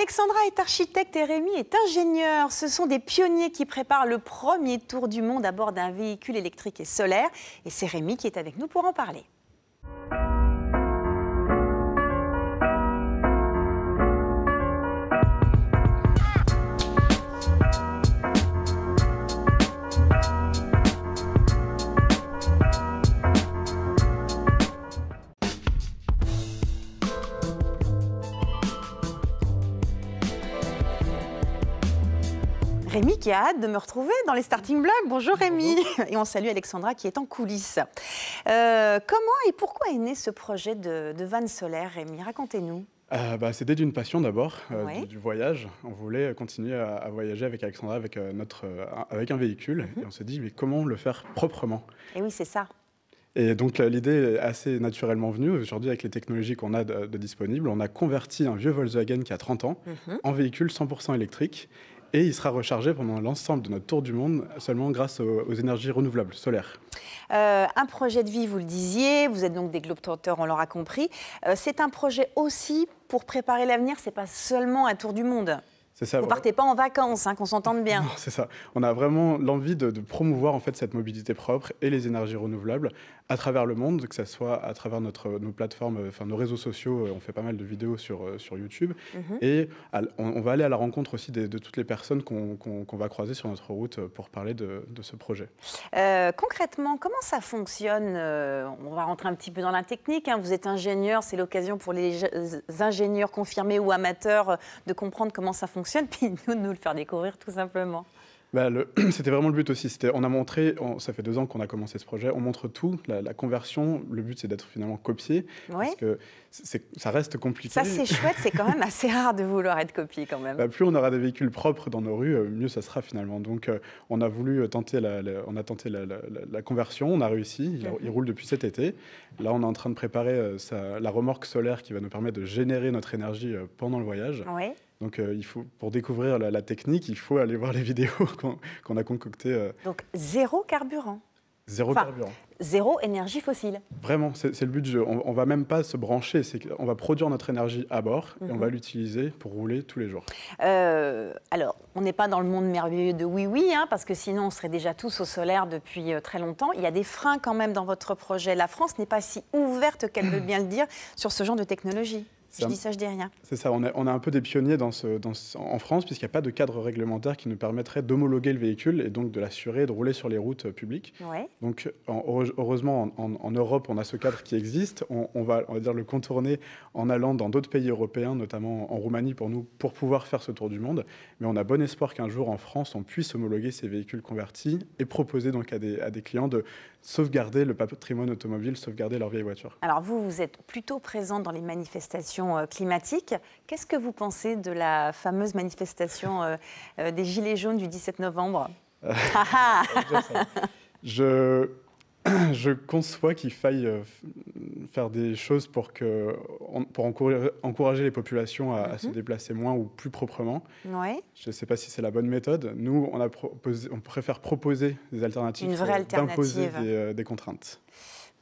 Alexandra est architecte et Rémi est ingénieur. Ce sont des pionniers qui préparent le premier tour du monde à bord d'un véhicule électrique et solaire. Et c'est Rémi qui est avec nous pour en parler. Rémi qui a hâte de me retrouver dans les starting blocks. Bonjour Rémi. Et on salue Alexandra qui est en coulisses. Euh, comment et pourquoi est né ce projet de, de vanne solaire, Rémi Racontez-nous. Euh, bah, c'était d'une passion d'abord, euh, du, voyage. On voulait continuer à, voyager avec Alexandra, avec, notre, avec un véhicule. Mhm. Et on s'est dit, mais comment le faire proprement Et oui, c'est ça. Et donc l'idée est assez naturellement venue. Aujourd'hui, avec les technologies qu'on a de, disponibles, on a converti un vieux Volkswagen qui a 30 ans mhm. en véhicule 100% électrique et il sera rechargé pendant l'ensemble de notre tour du monde seulement grâce aux, énergies renouvelables solaires. Euh, un projet de vie, vous le disiez, vous êtes donc des globetrotters, on l'aura compris. Euh, c'est un projet aussi pour préparer l'avenir, c'est pas seulement un tour du monde vous ne partez pas en vacances, hein, qu'on s'entende bien. C'est ça. On a vraiment l'envie de, promouvoir en fait cette mobilité propre et les énergies renouvelables à travers le monde, que ce soit à travers notre, nos plateformes, enfin nos réseaux sociaux. Euh, on fait pas mal de vidéos sur, euh, sur YouTube. Mhm. Et on, va aller à la rencontre aussi de, toutes les personnes qu'on va croiser sur notre route euh, pour parler de, de ce projet. concrètement, comment ça fonctionne On va rentrer un petit peu dans la technique. Hein. Vous êtes ingénieur, c'est l'occasion pour les ingénieurs confirmés ou amateurs de comprendre comment ça fonctionne fonctionne, puis nous, nous le faire découvrir tout simplement. Bah, c'était vraiment le but aussi. On a montré, ça fait deux ans qu'on a commencé ce projet, on montre tout, la, conversion. Le but, c'est d'être finalement copié. Parce que ça reste compliqué. Ça, c'est chouette, c'est quand même assez rare de vouloir être copié quand même. Bah, plus on aura des véhicules propres dans nos rues, euh, mieux ça sera finalement. Donc, euh, on a voulu euh, tenter la, on a tenté la, conversion, on a réussi. Il, mhm. roule depuis cet été. Là, on est en train de préparer la remorque solaire qui va nous permettre de générer notre énergie pendant le voyage. Ouais. Donc, euh, pour découvrir la, technique, il faut aller voir les vidéos qu'on a concoctées. Euh. Donc, zéro carburant. Zéro carburant. Zéro énergie fossile. Vraiment, c'est le but du jeu. On, ne va même pas se brancher. On va produire notre énergie à bord et on va mhm. l'utiliser pour rouler tous les jours. Euh, alors, on n'est pas dans le monde merveilleux de oui-oui, hein, parce que sinon on serait déjà tous au solaire depuis très longtemps. Il y a des freins quand même dans votre projet. La France n'est pas si ouverte qu'elle veut bien le dire sur ce genre de technologie. Je dis ça, je dis rien. C'est ça, on a, on a, un peu des pionniers dans ce, en France, puisqu'il n'y a pas de cadre réglementaire qui nous permettrait d'homologuer le véhicule et donc de l'assurer, de rouler sur les routes euh, publiques. Donc, heureusement, en, Europe, on a ce cadre qui existe. On, va, on va dire, le contourner en allant dans d'autres pays européens, notamment en Roumanie pour nous, pour pouvoir faire ce tour du monde. Mais on a bon espoir qu'un jour, en France, on puisse homologuer ces véhicules convertis et proposer donc à des, à des clients de sauvegarder le patrimoine automobile, sauvegarder leur vieille voiture. Alors, vous, vous êtes plutôt présent dans les manifestations euh, climatique. Qu'est-ce que vous pensez de la fameuse manifestation euh, euh, des Gilets jaunes du 17 novembre ah, ah. je, je, conçois qu'il faille faire des choses pour, que, pour encourager les populations à, se mhm. déplacer moins ou plus proprement. Je ne sais pas si c'est la bonne méthode. Nous, on, on préfère proposer des alternatives, Une des contraintes.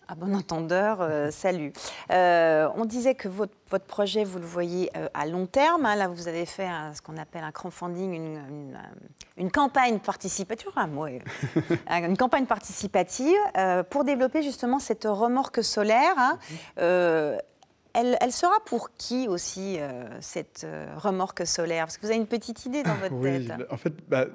À bon entendeur, euh, salut. Euh, on disait que votre, votre, projet, vous le voyez euh, à long terme. Hein. là, vous avez fait ce qu'on appelle un crowdfunding, une, campagne participative, une campagne participative ah, pour développer justement cette remorque solaire. Hein. Elle, sera pour qui aussi cette remorque solaire Parce que vous avez une petite idée dans votre oui, tête. En fait, bah,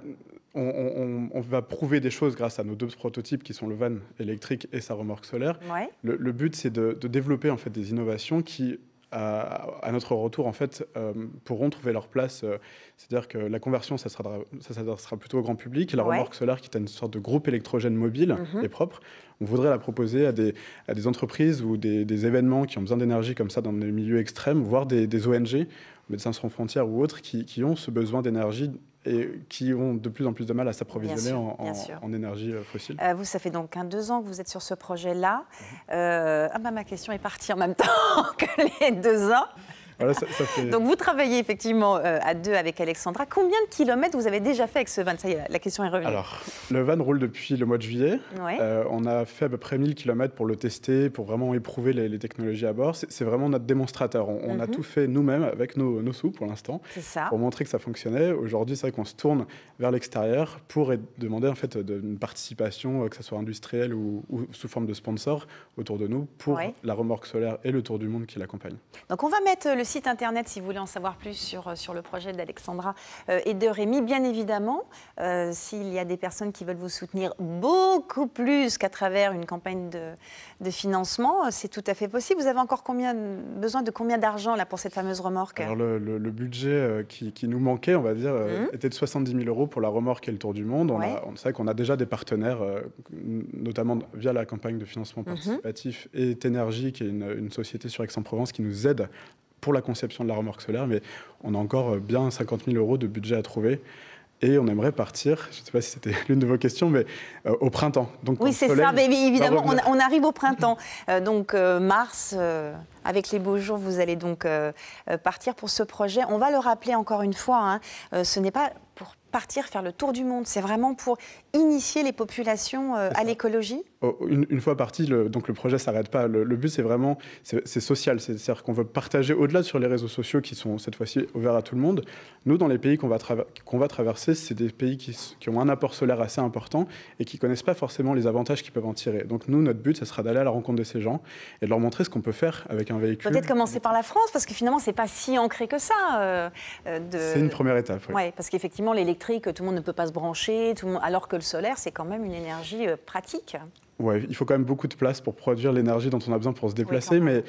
on, va prouver des choses grâce à nos deux prototypes qui sont le van électrique et sa remorque solaire. Le, but, c'est de, développer en fait des innovations qui, à, notre retour, en fait, euh, pourront trouver leur place. Euh, c'est-à-dire que la conversion, ça s'adressera plutôt au grand public. La remorque solaire, qui est une sorte de groupe électrogène mobile mhm. et propre, on voudrait la proposer à des, entreprises ou des, événements qui ont besoin d'énergie comme ça dans des milieux extrêmes, voire des, ONG, Médecins sans frontières ou autres, qui ont ce besoin d'énergie et qui ont de plus en plus de mal à s'approvisionner en, énergie euh, fossile. Euh, vous, ça fait donc deux ans que vous êtes sur ce projet-là. Mhm. Euh, ah bah, ma question est partie en même temps que les deux ans. Donc vous travaillez effectivement euh, à deux avec Alexandra. Combien de kilomètres vous avez déjà fait avec ce van Ça y est, la question est revenue. Alors, le van roule depuis le mois de juillet. Euh, on a fait à peu près 1000 kilomètres pour le tester, pour vraiment éprouver les, technologies à bord. C'est vraiment notre démonstrateur. On, a mhm. tout fait nous-mêmes avec nos, sous pour l'instant. Pour montrer que ça fonctionnait. Aujourd'hui, c'est vrai qu'on se tourne vers l'extérieur pour demander en fait une participation, euh, que ce soit industrielle ou, sous forme de sponsor autour de nous, pour la remorque solaire et le tour du monde qui l'accompagne. Donc on va mettre le site internet si vous voulez en savoir plus sur, euh, sur le projet d'Alexandra euh, et de Rémi. Bien évidemment, euh, s'il y a des personnes qui veulent vous soutenir beaucoup plus qu'à travers une campagne de, de financement, c'est tout à fait possible. Vous avez encore combien, besoin de combien d'argent là pour cette fameuse remorque Alors le, le, budget qui, qui, nous manquait, on va dire, mmh. était de 70 000 euros pour la remorque et le tour du monde. On sait qu'on a déjà des partenaires, notamment via la campagne de financement mmh. participatif et Ténergie, qui est une, une société sur Aix-en-Provence qui nous aide pour la conception de la remorque solaire, mais on a encore euh, bien 50 000 euros de budget à trouver. Et on aimerait partir, je ne sais pas si c'était l'une de vos questions, mais euh, au printemps. Donc, oui, c'est ça, évidemment, on, arrive au printemps. Euh, donc mars, avec les beaux jours, vous allez donc euh, euh, partir pour ce projet. On va le rappeler encore une fois, hein, euh, ce n'est pas pour partir faire le tour du monde, c'est vraiment pour initier les populations à l'écologie oh, une, fois parti, le, donc le projet ne s'arrête pas. Le, but, c'est vraiment, c'est social. C'est-à-dire qu'on veut partager au-delà sur les réseaux sociaux qui sont cette fois-ci ouverts à tout le monde. Nous, dans les pays qu'on va, va traverser, c'est des pays qui, qui, ont un apport solaire assez important et qui ne connaissent pas forcément les avantages qu'ils peuvent en tirer. Donc nous, notre but, ce sera d'aller à la rencontre de ces gens et de leur montrer ce qu'on peut faire avec Peut-être commencer par la France, parce que finalement, c'est pas si ancré que ça. Euh, euh, de... C'est une première étape. Oui, ouais, parce qu'effectivement, l'électrique, tout le monde ne peut pas se brancher, tout le monde... alors que le solaire, c'est quand même une énergie euh, pratique. Ouais, il faut quand même beaucoup de place pour produire l'énergie dont on a besoin pour se déplacer, mais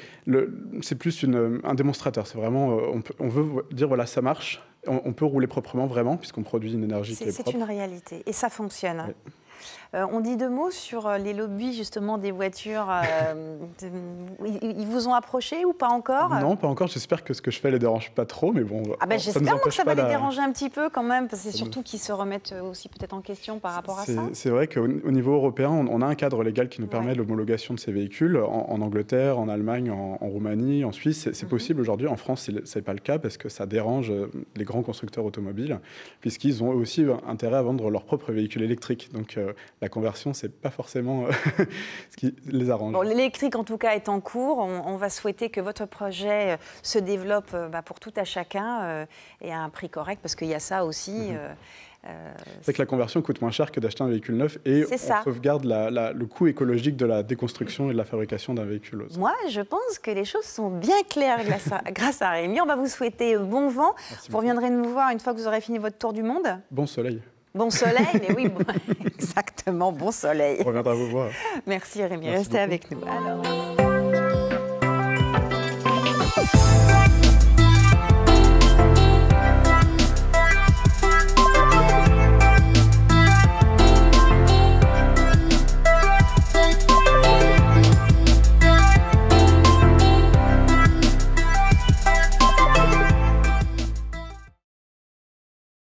c'est plus une, un démonstrateur. C'est vraiment, on, veut dire voilà, ça marche, on, peut rouler proprement vraiment, puisqu'on produit une énergie propre. C'est une réalité et ça fonctionne. Euh, on dit deux mots sur euh, les lobbies justement des voitures. Euh, ils vous ont approché ou pas encore Non, pas encore. J'espère que ce que je fais les dérange pas trop, mais bon. Ah ben, j'espère que ça va les déranger un petit peu quand même, parce que c'est surtout qu'ils se remettent aussi peut-être en question par rapport à ça. C'est vrai qu'au niveau européen, on, a un cadre légal qui nous permet l'homologation de ces véhicules en, Angleterre, en Allemagne, en, Roumanie, en Suisse. C'est mhm. possible aujourd'hui. En France, n'est pas le cas parce que ça dérange les grands constructeurs automobiles, puisqu'ils ont aussi intérêt à vendre leurs propres véhicules électriques. Donc euh, la conversion, c'est pas forcément euh, ce qui les arrange. L'électrique, en tout cas, est en cours. On, va souhaiter que votre projet euh, se développe bah, pour tout à chacun et à un prix correct, parce qu'il y a ça aussi. Mhm. c'est que la conversion coûte moins cher que d'acheter un véhicule neuf et on sauvegarde le coût écologique de la déconstruction et de la fabrication d'un véhicule. Moi, je pense que les choses sont bien claires grâce à, Rémi. On va vous souhaiter bon vent. vous reviendrez nous voir une fois que vous aurez fini votre tour du monde. Bon soleil. Bon soleil, mais oui, exactement, bon soleil. On reviendra vous voir. Merci Rémi, restez avec nous.